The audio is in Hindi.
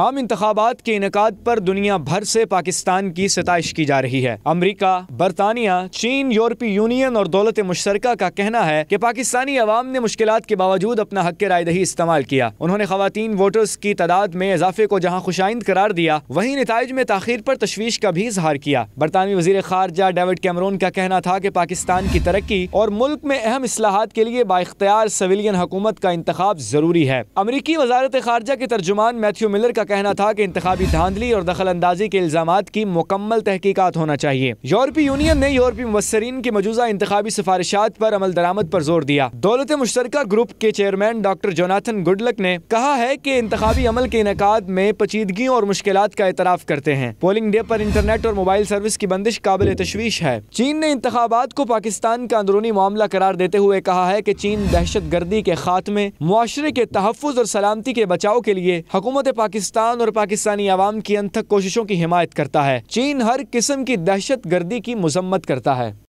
आम इंतबात के इनका पर दुनिया भर से पाकिस्तान की सतश की जा रही है अमरीका बरतानिया चीन यूरोपीय यूनियन और दौलत मुश्तरका का कहना है की पाकिस्तानी अवाम ने मुश्किल के बावजूद अपना हक रायदही इस्तेमाल किया उन्होंने खातन वोटर्स की तादाद में इजाफे को जहाँ खुशाइंद करार दिया वही नतज में तखिर पर तशवीश का भी इजहार किया बरतानवी वजीर खारजा डेविड कैमरून का कहना था की पाकिस्तान की तरक्की और मुल्क में अहम असलाहत के लिए बाख्तियार सविलियन हुकूमत का इंतखब ज़रूरी है अमरीकी वजारत खारजा के तर्जुमान मैथ्यू मिलर का कहना था कि इंतबी धांधली और दखल अंदाजी के इल्ज़ाम की मुकम्मल तहकीकत होना चाहिए यूरोपीय यूनियन ने यूरोपीय मुबसरीन की मौजूदा इंतबी सिफारिशात पर अमल दरामद पर जोर दिया दौलत मुश्तर ग्रुप के चेयरमैन डॉक्टर जोनाथन गुडलक ने कहा है की इंतबी अमल के इनका में पचीदगी और मुश्किल का एतराफ़ करते हैं पोलिंग डे आरोप इंटरनेट और मोबाइल सर्विस की बंदिश काबिल तशवीश है चीन ने इंतबात को पाकिस्तान का अंदरूनी मामला करार देते हुए कहा है की चीन दहशत गर्दी के खात्मे मुआरे के तहफ़ और सलामती के बचाव के लिए हुकूमत पाकिस्तान पाकिस्तान और पाकिस्तानी आवाम की अनथक कोशिशों की हिमायत करता है चीन हर किस्म की दहशत गर्दी की मजम्मत करता है